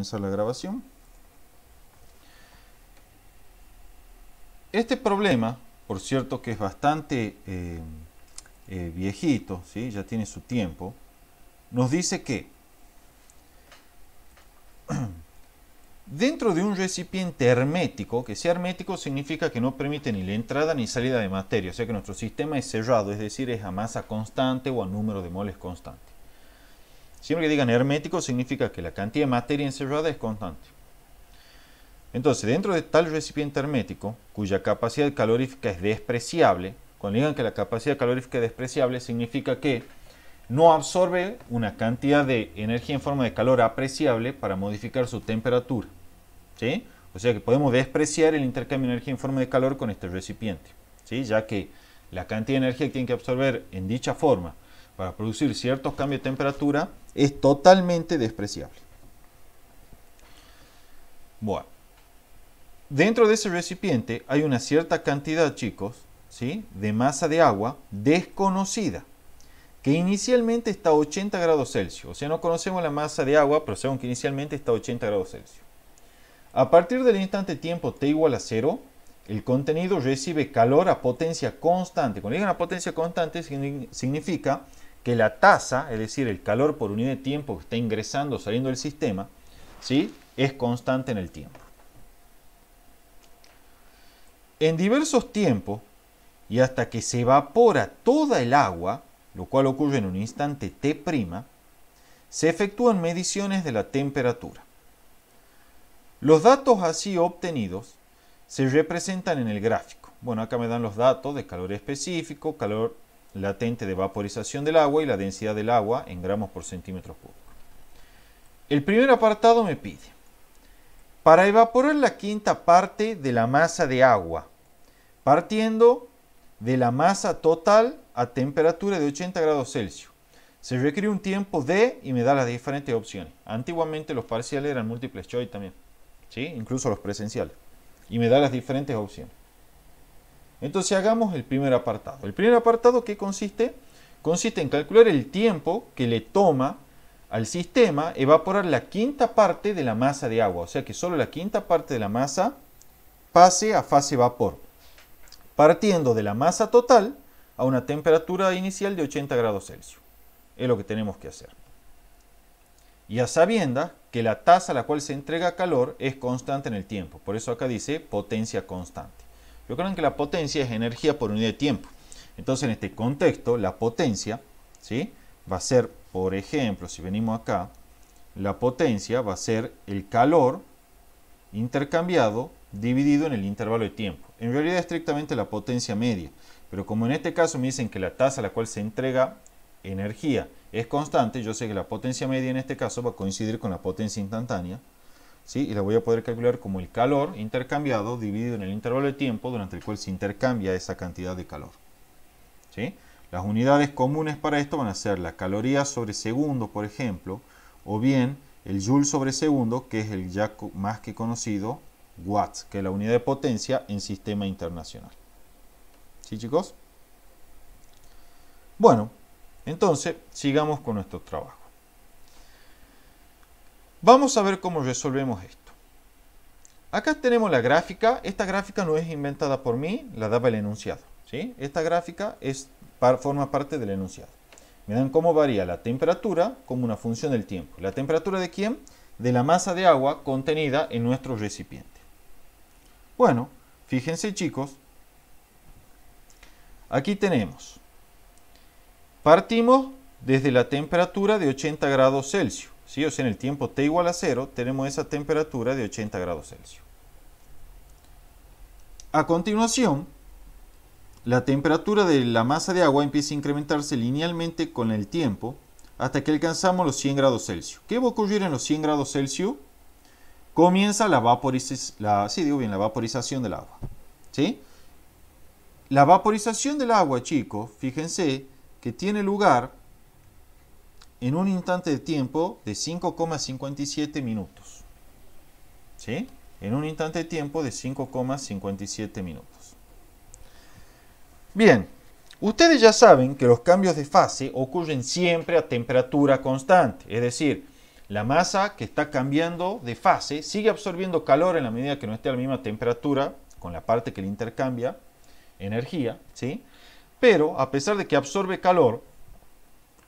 comenzar la grabación. Este problema, por cierto que es bastante eh, eh, viejito, ¿sí? ya tiene su tiempo, nos dice que dentro de un recipiente hermético, que sea hermético significa que no permite ni la entrada ni salida de materia, o sea que nuestro sistema es cerrado, es decir, es a masa constante o a número de moles constante. Siempre que digan hermético significa que la cantidad de materia encerrada es constante. Entonces, dentro de tal recipiente hermético, cuya capacidad calorífica es despreciable, cuando digan que la capacidad calorífica es despreciable, significa que no absorbe una cantidad de energía en forma de calor apreciable para modificar su temperatura. O sea que podemos despreciar el intercambio de energía en forma de calor con este recipiente, ¿sí? ya que la cantidad de energía que tiene que absorber en dicha forma para producir ciertos cambios de temperatura es totalmente despreciable. Bueno, dentro de ese recipiente hay una cierta cantidad, chicos, ¿sí? de masa de agua desconocida, que inicialmente está a 80 grados Celsius. O sea, no conocemos la masa de agua, pero sabemos que inicialmente está a 80 grados Celsius. A partir del instante tiempo t igual a 0, el contenido recibe calor a potencia constante. Cuando digan a potencia constante significa que la tasa, es decir, el calor por unidad de tiempo que está ingresando o saliendo del sistema, ¿sí? es constante en el tiempo. En diversos tiempos, y hasta que se evapora toda el agua, lo cual ocurre en un instante T', se efectúan mediciones de la temperatura. Los datos así obtenidos se representan en el gráfico. Bueno, acá me dan los datos de calor específico, calor latente de vaporización del agua y la densidad del agua en gramos por centímetro cúbico. El primer apartado me pide, para evaporar la quinta parte de la masa de agua, partiendo de la masa total a temperatura de 80 grados Celsius, se requiere un tiempo D y me da las diferentes opciones. Antiguamente los parciales eran múltiples choice también, ¿sí? incluso los presenciales, y me da las diferentes opciones. Entonces hagamos el primer apartado. El primer apartado que consiste consiste en calcular el tiempo que le toma al sistema evaporar la quinta parte de la masa de agua, o sea que solo la quinta parte de la masa pase a fase vapor, partiendo de la masa total a una temperatura inicial de 80 grados Celsius. Es lo que tenemos que hacer. Y a sabiendas que la tasa a la cual se entrega calor es constante en el tiempo, por eso acá dice potencia constante. Yo creo que la potencia es energía por unidad de tiempo. Entonces, en este contexto, la potencia ¿sí? va a ser, por ejemplo, si venimos acá, la potencia va a ser el calor intercambiado dividido en el intervalo de tiempo. En realidad, estrictamente la potencia media. Pero como en este caso me dicen que la tasa a la cual se entrega energía es constante, yo sé que la potencia media en este caso va a coincidir con la potencia instantánea y la voy a poder calcular como el calor intercambiado dividido en el intervalo de tiempo durante el cual se intercambia esa cantidad de calor. ¿sí? Las unidades comunes para esto van a ser la caloría sobre segundo, por ejemplo, o bien el joule sobre segundo, que es el ya más que conocido watts, que es la unidad de potencia en sistema internacional. ¿Sí, chicos? Bueno, entonces sigamos con nuestro trabajo. Vamos a ver cómo resolvemos esto. Acá tenemos la gráfica. Esta gráfica no es inventada por mí, la daba el enunciado. ¿sí? Esta gráfica es, forma parte del enunciado. dan cómo varía la temperatura como una función del tiempo. ¿La temperatura de quién? De la masa de agua contenida en nuestro recipiente. Bueno, fíjense chicos. Aquí tenemos. Partimos desde la temperatura de 80 grados Celsius si o sea, en el tiempo t igual a 0, tenemos esa temperatura de 80 grados Celsius. A continuación, la temperatura de la masa de agua empieza a incrementarse linealmente con el tiempo hasta que alcanzamos los 100 grados Celsius. ¿Qué va a ocurrir en los 100 grados Celsius? Comienza la, la vaporización del agua. La vaporización del agua, chicos, fíjense que tiene lugar en un instante de tiempo de 5,57 minutos. ¿Sí? En un instante de tiempo de 5,57 minutos. Bien, ustedes ya saben que los cambios de fase ocurren siempre a temperatura constante, es decir, la masa que está cambiando de fase sigue absorbiendo calor en la medida que no esté a la misma temperatura con la parte que le intercambia energía, ¿sí? Pero a pesar de que absorbe calor,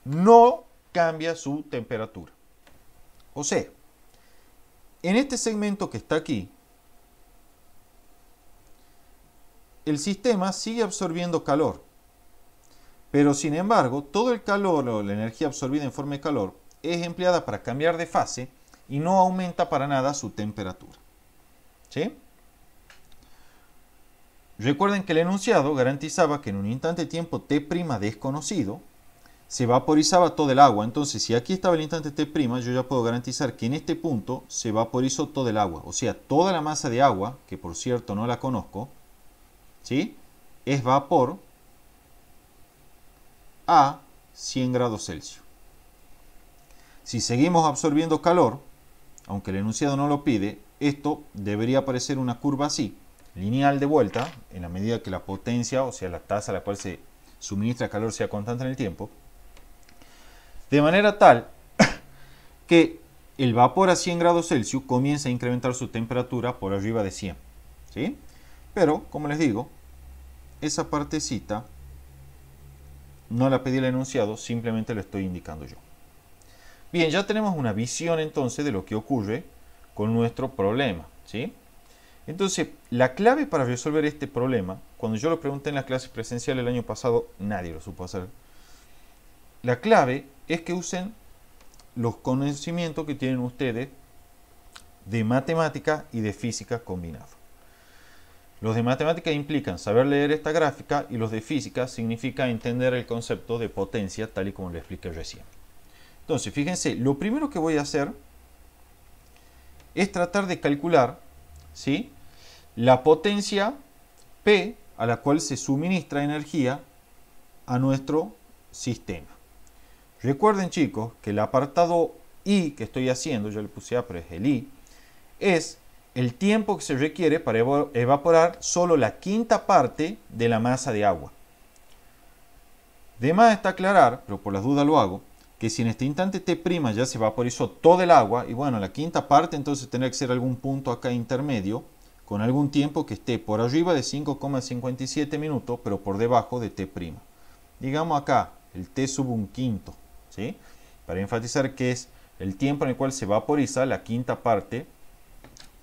no cambia su temperatura. O sea, en este segmento que está aquí, el sistema sigue absorbiendo calor. Pero sin embargo, todo el calor o la energía absorbida en forma de calor es empleada para cambiar de fase y no aumenta para nada su temperatura. Recuerden que el enunciado garantizaba que en un instante de tiempo T' desconocido, se vaporizaba todo el agua. Entonces, si aquí estaba el instante T', yo ya puedo garantizar que en este punto se vaporizó todo el agua. O sea, toda la masa de agua, que por cierto no la conozco, ¿sí? es vapor a 100 grados Celsius. Si seguimos absorbiendo calor, aunque el enunciado no lo pide, esto debería parecer una curva así, lineal de vuelta, en la medida que la potencia, o sea, la tasa a la cual se suministra calor sea constante en el tiempo, de manera tal que el vapor a 100 grados Celsius comienza a incrementar su temperatura por arriba de 100. ¿sí? Pero, como les digo, esa partecita no la pedí el enunciado, simplemente lo estoy indicando yo. Bien, ya tenemos una visión entonces de lo que ocurre con nuestro problema. ¿sí? Entonces, la clave para resolver este problema, cuando yo lo pregunté en la clase presencial el año pasado, nadie lo supo hacer. La clave es que usen los conocimientos que tienen ustedes de matemática y de física combinados. Los de matemática implican saber leer esta gráfica y los de física significa entender el concepto de potencia tal y como lo expliqué recién. Entonces, fíjense, lo primero que voy a hacer es tratar de calcular ¿sí? la potencia P a la cual se suministra energía a nuestro sistema. Recuerden chicos que el apartado I que estoy haciendo, yo le puse A pero es el I, es el tiempo que se requiere para evaporar solo la quinta parte de la masa de agua. De más está aclarar, pero por las dudas lo hago, que si en este instante T' ya se vaporizó todo el agua, y bueno, la quinta parte entonces tendrá que ser algún punto acá intermedio, con algún tiempo que esté por arriba de 5,57 minutos, pero por debajo de T'. Digamos acá, el T sub un quinto. Para enfatizar que es el tiempo en el cual se vaporiza la quinta parte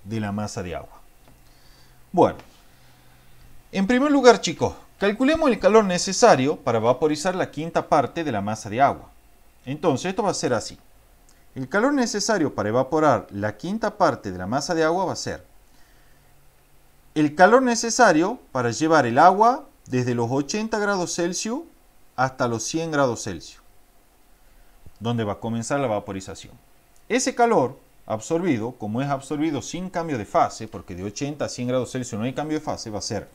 de la masa de agua. Bueno, en primer lugar chicos, calculemos el calor necesario para vaporizar la quinta parte de la masa de agua. Entonces esto va a ser así. El calor necesario para evaporar la quinta parte de la masa de agua va a ser el calor necesario para llevar el agua desde los 80 grados Celsius hasta los 100 grados Celsius donde va a comenzar la vaporización. Ese calor absorbido, como es absorbido sin cambio de fase, porque de 80 a 100 grados Celsius no hay cambio de fase, va a ser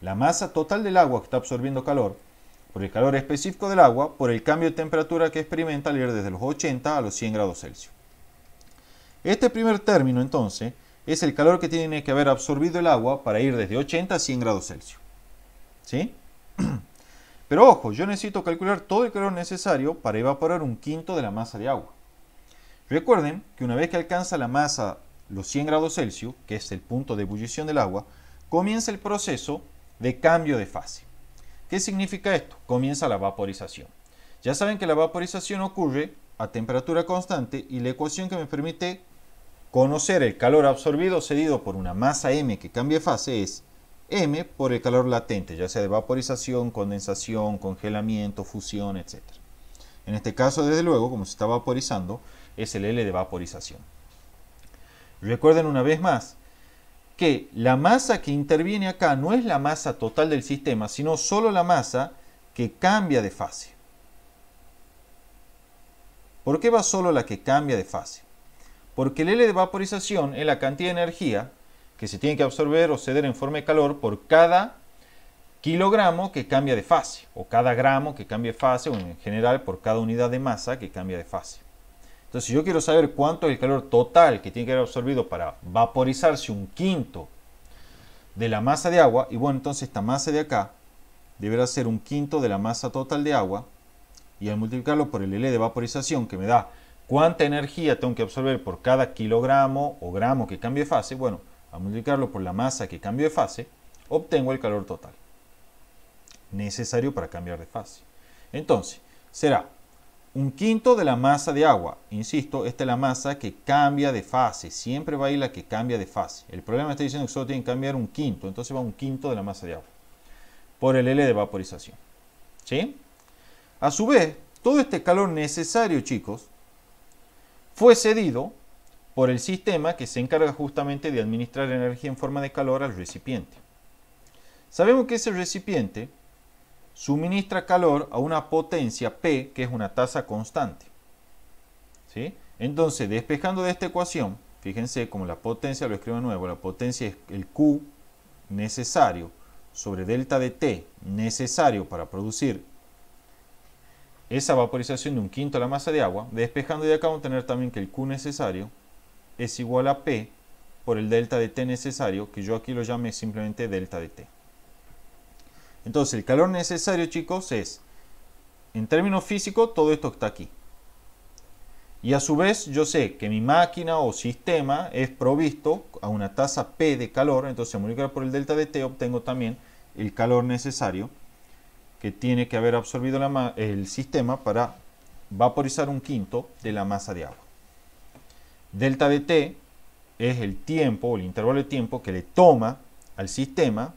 la masa total del agua que está absorbiendo calor, por el calor específico del agua, por el cambio de temperatura que experimenta al ir desde los 80 a los 100 grados Celsius. Este primer término, entonces, es el calor que tiene que haber absorbido el agua para ir desde 80 a 100 grados Celsius. ¿Sí? Pero ojo, yo necesito calcular todo el calor necesario para evaporar un quinto de la masa de agua. Recuerden que una vez que alcanza la masa los 100 grados Celsius, que es el punto de ebullición del agua, comienza el proceso de cambio de fase. ¿Qué significa esto? Comienza la vaporización. Ya saben que la vaporización ocurre a temperatura constante y la ecuación que me permite conocer el calor absorbido cedido por una masa m que cambia fase es M por el calor latente, ya sea de vaporización, condensación, congelamiento, fusión, etc. En este caso, desde luego, como se está vaporizando, es el L de vaporización. Recuerden una vez más que la masa que interviene acá no es la masa total del sistema, sino solo la masa que cambia de fase. ¿Por qué va solo la que cambia de fase? Porque el L de vaporización es la cantidad de energía que se tiene que absorber o ceder en forma de calor por cada kilogramo que cambia de fase, o cada gramo que cambia de fase, o en general por cada unidad de masa que cambia de fase. Entonces, si yo quiero saber cuánto es el calor total que tiene que haber absorbido para vaporizarse un quinto de la masa de agua, y bueno, entonces esta masa de acá deberá ser un quinto de la masa total de agua, y al multiplicarlo por el L de vaporización que me da cuánta energía tengo que absorber por cada kilogramo o gramo que cambie de fase, bueno, a multiplicarlo por la masa que cambio de fase, obtengo el calor total necesario para cambiar de fase. Entonces, será un quinto de la masa de agua. Insisto, esta es la masa que cambia de fase. Siempre va a ir la que cambia de fase. El problema está diciendo que solo tiene que cambiar un quinto. Entonces va un quinto de la masa de agua. Por el L de vaporización. ¿Sí? A su vez, todo este calor necesario, chicos, fue cedido por el sistema que se encarga justamente de administrar energía en forma de calor al recipiente. Sabemos que ese recipiente suministra calor a una potencia P, que es una tasa constante. Entonces, despejando de esta ecuación, fíjense como la potencia, lo escribo de nuevo, la potencia es el Q necesario sobre delta de T necesario para producir esa vaporización de un quinto de la masa de agua, despejando de acá vamos a tener también que el Q necesario es igual a P por el delta de T necesario, que yo aquí lo llamé simplemente delta de T. Entonces, el calor necesario, chicos, es, en términos físicos, todo esto que está aquí. Y a su vez, yo sé que mi máquina o sistema es provisto a una tasa P de calor, entonces multiplicar por el delta de T obtengo también el calor necesario que tiene que haber absorbido el sistema para vaporizar un quinto de la masa de agua. Delta de t es el tiempo o el intervalo de tiempo que le toma al sistema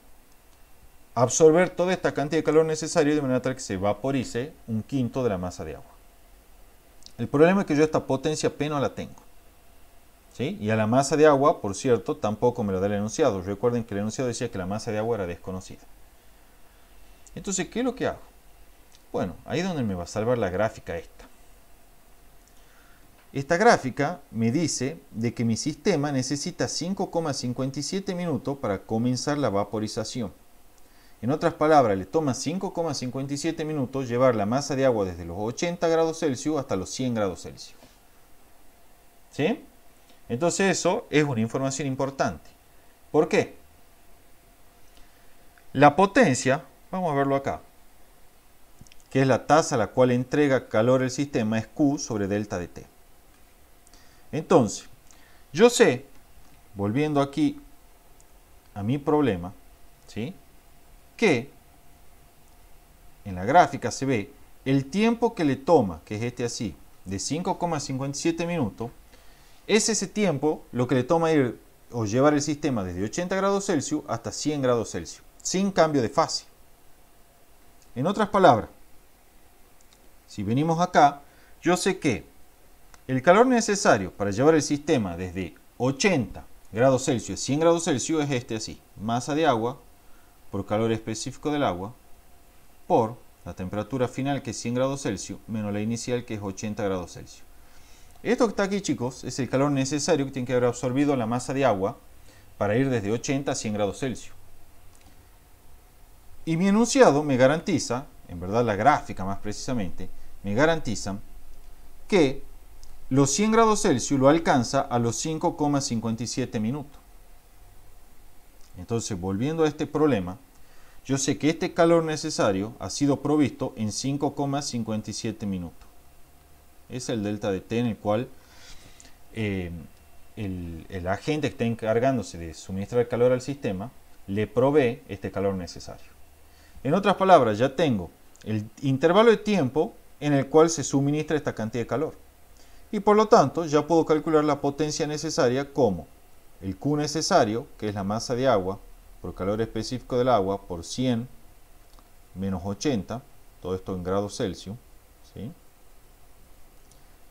absorber toda esta cantidad de calor necesario de manera tal que se vaporice un quinto de la masa de agua. El problema es que yo esta potencia P no la tengo. ¿sí? Y a la masa de agua, por cierto, tampoco me lo da el enunciado. Recuerden que el enunciado decía que la masa de agua era desconocida. Entonces, ¿qué es lo que hago? Bueno, ahí es donde me va a salvar la gráfica esta. Esta gráfica me dice de que mi sistema necesita 5,57 minutos para comenzar la vaporización. En otras palabras, le toma 5,57 minutos llevar la masa de agua desde los 80 grados Celsius hasta los 100 grados Celsius. ¿Sí? Entonces eso es una información importante. ¿Por qué? La potencia, vamos a verlo acá, que es la tasa a la cual entrega calor el sistema, es Q sobre delta de T. Entonces, yo sé, volviendo aquí a mi problema, ¿sí? que en la gráfica se ve el tiempo que le toma, que es este así, de 5,57 minutos, es ese tiempo lo que le toma ir o llevar el sistema desde 80 grados Celsius hasta 100 grados Celsius, sin cambio de fase. En otras palabras, si venimos acá, yo sé que el calor necesario para llevar el sistema desde 80 grados Celsius a 100 grados Celsius es este así. Masa de agua por calor específico del agua por la temperatura final que es 100 grados Celsius menos la inicial que es 80 grados Celsius. Esto que está aquí chicos es el calor necesario que tiene que haber absorbido la masa de agua para ir desde 80 a 100 grados Celsius. Y mi enunciado me garantiza, en verdad la gráfica más precisamente, me garantiza que los 100 grados Celsius lo alcanza a los 5,57 minutos. Entonces, volviendo a este problema, yo sé que este calor necesario ha sido provisto en 5,57 minutos. Es el delta de T en el cual eh, el, el, agente que está encargándose de suministrar calor al sistema le provee este calor necesario. En otras palabras, ya tengo el intervalo de tiempo en el cual se suministra esta cantidad de calor y por lo tanto ya puedo calcular la potencia necesaria como el Q necesario, que es la masa de agua por calor específico del agua por 100 menos 80, todo esto en grados Celsius,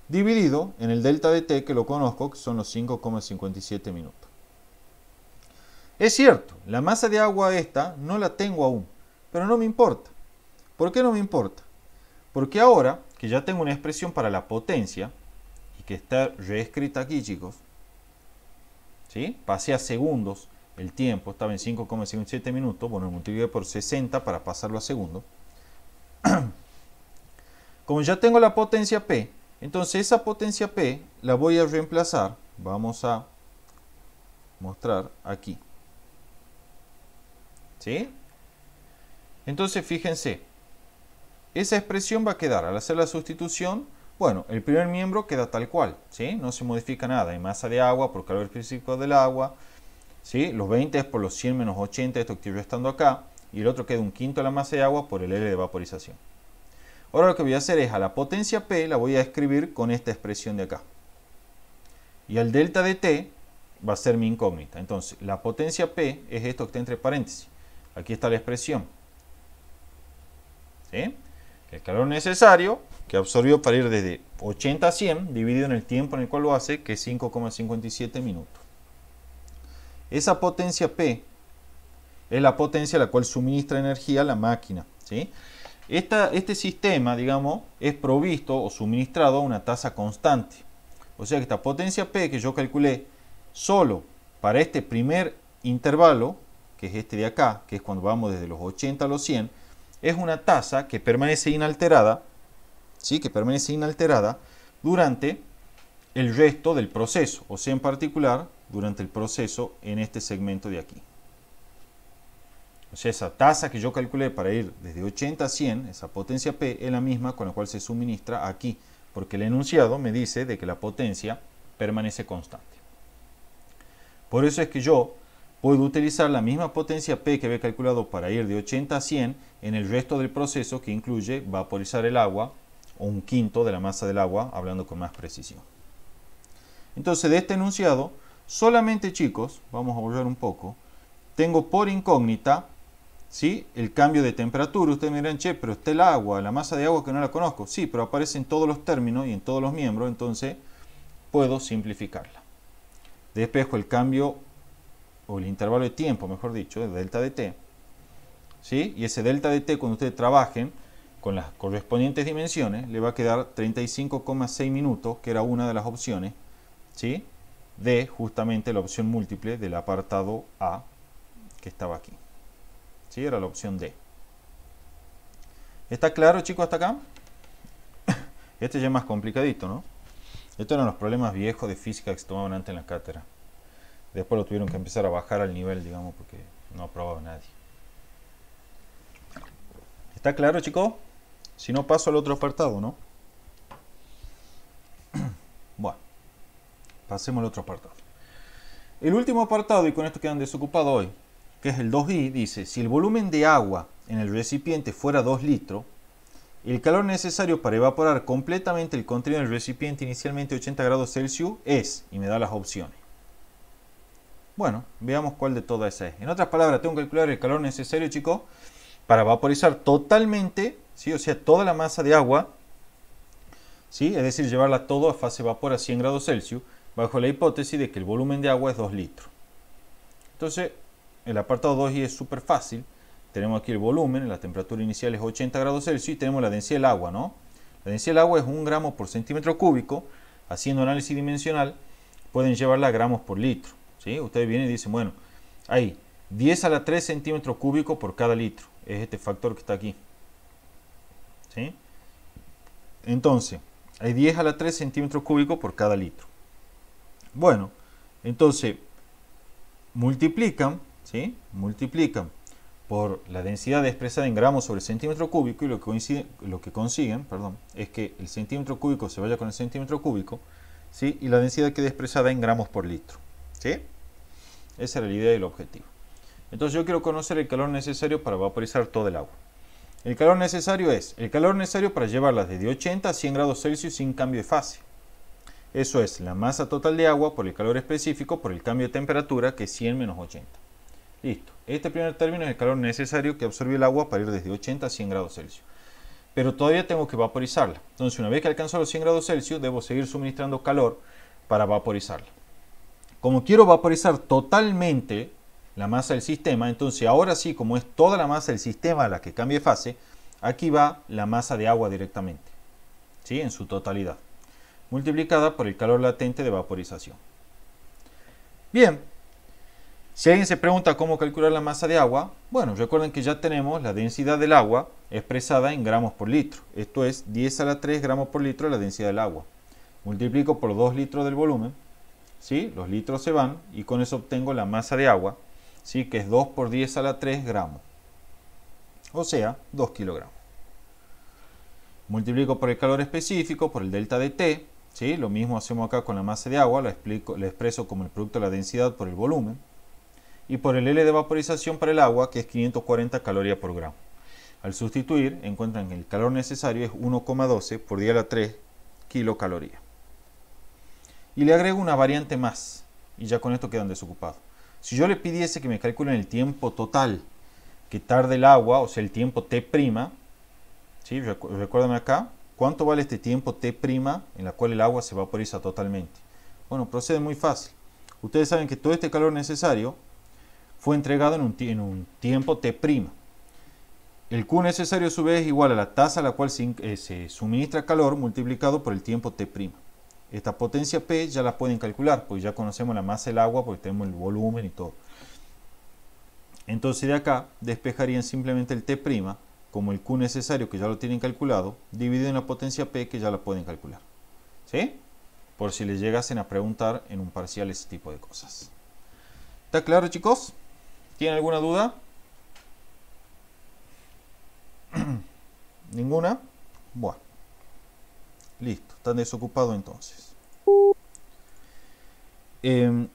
dividido en el delta de T que lo conozco, que son los 5,57 minutos. Es cierto, la masa de agua esta no la tengo aún, pero no me importa. ¿Por qué no me importa? Porque ahora que ya tengo una expresión para la potencia, que está reescrita aquí, chicos. ¿Sí? Pasé a segundos el tiempo, estaba en 5,57 minutos. Bueno, lo por 60 para pasarlo a segundos. Como ya tengo la potencia P, entonces esa potencia P la voy a reemplazar. Vamos a mostrar aquí. ¿Sí? Entonces, fíjense. Esa expresión va a quedar, al hacer la sustitución, bueno, el primer miembro queda tal cual, ¿sí? No se modifica nada. Hay masa de agua por calor físico del agua, ¿sí? Los 20 es por los 100 menos 80, esto que yo estando acá. Y el otro queda un quinto de la masa de agua por el L de vaporización. Ahora lo que voy a hacer es a la potencia P la voy a escribir con esta expresión de acá. Y al delta de T va a ser mi incógnita. Entonces, la potencia P es esto que está entre paréntesis. Aquí está la expresión. ¿Sí? el calor necesario que absorbió para ir desde 80 a 100 dividido en el tiempo en el cual lo hace, que es 5,57 minutos. Esa potencia P es la potencia a la cual suministra energía la máquina. ¿sí? Esta, este sistema, digamos, es provisto o suministrado a una tasa constante. O sea que esta potencia P que yo calculé solo para este primer intervalo, que es este de acá, que es cuando vamos desde los 80 a los 100, es una tasa que permanece inalterada, ¿sí? que permanece inalterada durante el resto del proceso, o sea, en particular, durante el proceso en este segmento de aquí. O sea, esa tasa que yo calculé para ir desde 80 a 100, esa potencia P, es la misma con la cual se suministra aquí, porque el enunciado me dice de que la potencia permanece constante. Por eso es que yo puedo utilizar la misma potencia P que había calculado para ir de 80 a 100 en el resto del proceso que incluye vaporizar el agua o un quinto de la masa del agua, hablando con más precisión. Entonces, de este enunciado, solamente chicos, vamos a borrar un poco, tengo por incógnita ¿sí? el cambio de temperatura. Ustedes me dirán, che, pero está el agua, la masa de agua que no la conozco. Sí, pero aparece en todos los términos y en todos los miembros, entonces puedo simplificarla. Despejo el cambio o el intervalo de tiempo, mejor dicho, de delta de t, ¿sí? y ese delta de t cuando ustedes trabajen con las correspondientes dimensiones, le va a quedar 35,6 minutos, que era una de las opciones, ¿sí? de justamente la opción múltiple del apartado A que estaba aquí. ¿Sí? Era la opción D. ¿Está claro, chicos, hasta acá? Este ya es más complicadito, ¿no? Estos eran los problemas viejos de física que se tomaban antes en la cátedra. Después lo tuvieron que empezar a bajar al nivel, digamos, porque no probado nadie. ¿Está claro, chicos? Si no, paso al otro apartado, ¿no? Bueno, pasemos al otro apartado. El último apartado, y con esto quedan desocupados hoy, que es el 2i, dice, si el volumen de agua en el recipiente fuera 2 litros, el calor necesario para evaporar completamente el contenido del recipiente inicialmente 80 grados Celsius es, y me da las opciones, bueno, veamos cuál de todas es. En otras palabras, tengo que calcular el calor necesario, chicos, para vaporizar totalmente, ¿sí? o sea, toda la masa de agua, ¿sí? es decir, llevarla todo a fase vapor a 100 grados Celsius, bajo la hipótesis de que el volumen de agua es 2 litros. Entonces, el apartado 2 es súper fácil. Tenemos aquí el volumen, la temperatura inicial es 80 grados Celsius y tenemos la densidad del agua, ¿no? La densidad del agua es 1 gramo por centímetro cúbico. Haciendo análisis dimensional, pueden llevarla a gramos por litro. Ustedes vienen y dicen, bueno, hay 10 a la 3 centímetros cúbicos por cada litro. Es este factor que está aquí. ¿sí? Entonces, hay 10 a la 3 centímetros cúbicos por cada litro. Bueno, entonces, multiplican, ¿sí? Multiplican por la densidad expresada en gramos sobre centímetro cúbico y lo que, consiguen perdón, es que el centímetro cúbico se vaya con el centímetro cúbico ¿sí? y la densidad quede expresada en gramos por litro. ¿sí? Esa era la idea y el objetivo. Entonces yo quiero conocer el calor necesario para vaporizar todo el agua. El calor necesario es el calor necesario para llevarla desde 80 a 100 grados Celsius sin cambio de fase. Eso es la masa total de agua por el calor específico por el cambio de temperatura que es 100 menos 80. Listo. Este primer término es el calor necesario que absorbe el agua para ir desde 80 a 100 grados Celsius. Pero todavía tengo que vaporizarla. Entonces una vez que alcanzo los 100 grados Celsius debo seguir suministrando calor para vaporizarla. Como quiero vaporizar totalmente la masa del sistema, entonces ahora sí, como es toda la masa del sistema la que cambie fase, aquí va la masa de agua directamente, ¿sí? en su totalidad, multiplicada por el calor latente de vaporización. Bien, si alguien se pregunta cómo calcular la masa de agua, bueno, recuerden que ya tenemos la densidad del agua expresada en gramos por litro. Esto es 10 a la 3 gramos por litro la densidad del agua. Multiplico por 2 litros del volumen los litros se van y con eso obtengo la masa de agua, ¿sí? que es 2 por 10 a la 3 gramos, o sea, 2 kilogramos. Multiplico por el calor específico, por el delta de T, ¿sí? lo mismo hacemos acá con la masa de agua, la, explico, la expreso como el producto de la densidad por el volumen, y por el L de vaporización para el agua, que es 540 calorías por gramo. Al sustituir, encuentran que el calor necesario es 1,12 por 10 a la 3 kilocalorías y le agrego una variante más. Y ya con esto quedan desocupados. Si yo le pidiese que me calculen el tiempo total que tarde el agua, o sea, el tiempo T', ¿sí? recuérdame acá, ¿cuánto vale este tiempo T' en la cual el agua se vaporiza totalmente? Bueno, procede muy fácil. Ustedes saben que todo este calor necesario fue entregado en un, tiempo T'. El Q necesario a su vez es igual a la tasa a la cual se, eh, se suministra calor multiplicado por el tiempo T'. Esta potencia P ya la pueden calcular, porque ya conocemos la masa del agua, porque tenemos el volumen y todo. Entonces de acá despejarían simplemente el T' como el Q necesario que ya lo tienen calculado, dividido en la potencia P que ya la pueden calcular. ¿Sí? Por si les llegasen a preguntar en un parcial ese tipo de cosas. ¿Está claro chicos? ¿Tienen alguna duda? ¿Ninguna? Bueno. Listo, está desocupado entonces. Em,